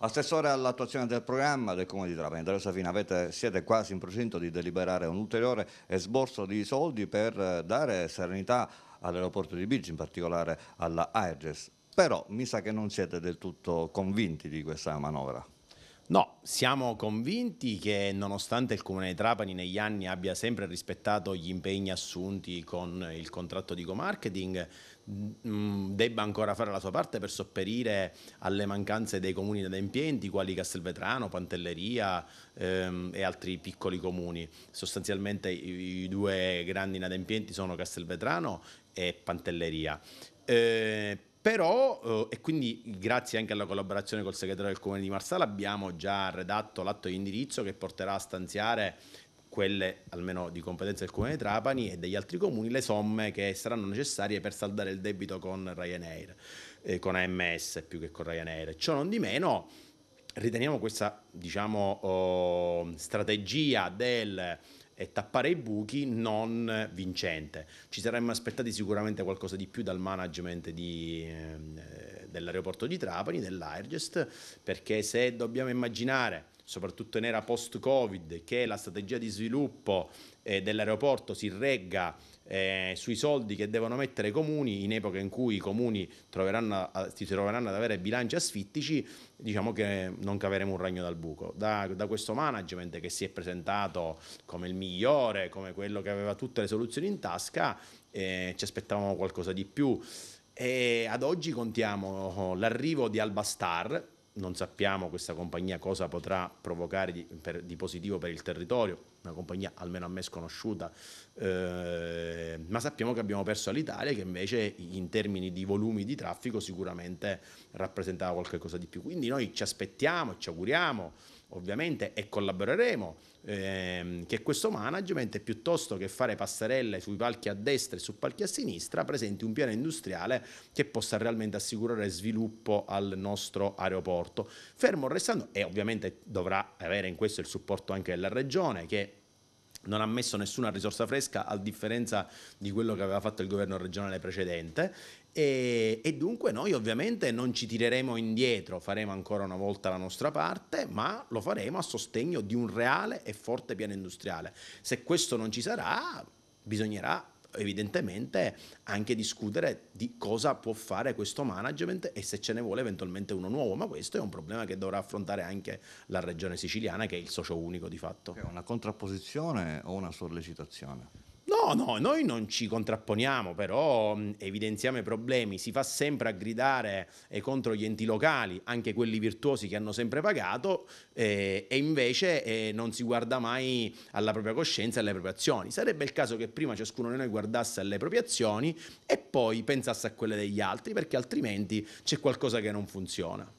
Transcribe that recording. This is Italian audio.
Assessore all'attuazione del programma del Comune di Trapani, Rosafina, avete, siete quasi in procinto di deliberare un ulteriore esborso di soldi per eh, dare serenità all'aeroporto di Biggio, in particolare alla Aeges. Però mi sa che non siete del tutto convinti di questa manovra. No, siamo convinti che nonostante il Comune di Trapani negli anni abbia sempre rispettato gli impegni assunti con il contratto di co-marketing, Mm, debba ancora fare la sua parte per sopperire alle mancanze dei comuni inadempienti quali Castelvetrano, Pantelleria ehm, e altri piccoli comuni. Sostanzialmente i, i, due grandi inadempienti sono Castelvetrano e Pantelleria. Eh, però, eh, e quindi grazie anche alla collaborazione col segretario del comune di Marsala, abbiamo già redatto l'atto di indirizzo che porterà a stanziare quelle almeno di competenza del Comune di Trapani e degli altri comuni, le somme che saranno necessarie per saldare il debito con Ryanair, eh, con AMS più che con Ryanair. Ciò non di meno riteniamo questa diciamo, oh, strategia del e eh, tappare i buchi non vincente. Ci saremmo aspettati sicuramente qualcosa di più dal management di, ehm, eh, dell'aeroporto di Trapani, dell'Airgest, perché se dobbiamo immaginare soprattutto in era post-Covid, che la strategia di sviluppo eh, dell'aeroporto si regga eh, sui soldi che devono mettere i comuni in epoca in cui i comuni troveranno, si troveranno ad avere bilanci asfittici, diciamo che non caveremo un ragno dal buco. Da, da, questo management che si è presentato come il migliore, come quello che aveva tutte le soluzioni in tasca, eh, ci aspettavamo qualcosa di più. E ad oggi contiamo oh, l'arrivo di Albastar non sappiamo questa compagnia cosa potrà provocare di, per, di positivo per il territorio, una compagnia almeno a me sconosciuta, eh, ma sappiamo che abbiamo perso l'Italia che invece in termini di volumi di traffico sicuramente rappresentava qualcosa di più. Quindi noi ci aspettiamo e ci auguriamo ovviamente e collaboreremo, ehm, che questo management piuttosto che fare passerelle sui palchi a destra e su palchi a sinistra presenti un piano industriale che possa realmente assicurare sviluppo al nostro aeroporto. Fermo restando, e ovviamente dovrà avere in questo il supporto anche della Regione che non ha messo nessuna risorsa fresca a differenza di quello che aveva fatto il governo regionale precedente e, e, dunque noi ovviamente non ci tireremo indietro, faremo ancora una volta la nostra parte, ma lo faremo a sostegno di un reale e forte piano industriale. Se questo non ci sarà, bisognerà evidentemente anche discutere di cosa può fare questo management e se ce ne vuole eventualmente uno nuovo, ma questo è un problema che dovrà affrontare anche la regione siciliana che è il socio unico di fatto. È una contrapposizione o una sollecitazione? No, noi non ci contrapponiamo, però mm, evidenziamo i problemi. Si fa sempre a gridare eh, contro gli enti locali, anche quelli virtuosi che hanno sempre pagato, eh, e invece eh, non si guarda mai alla propria coscienza e alle proprie azioni. Sarebbe il caso che prima ciascuno di noi guardasse alle proprie azioni e poi pensasse a quelle degli altri, perché altrimenti c'è qualcosa che non funziona.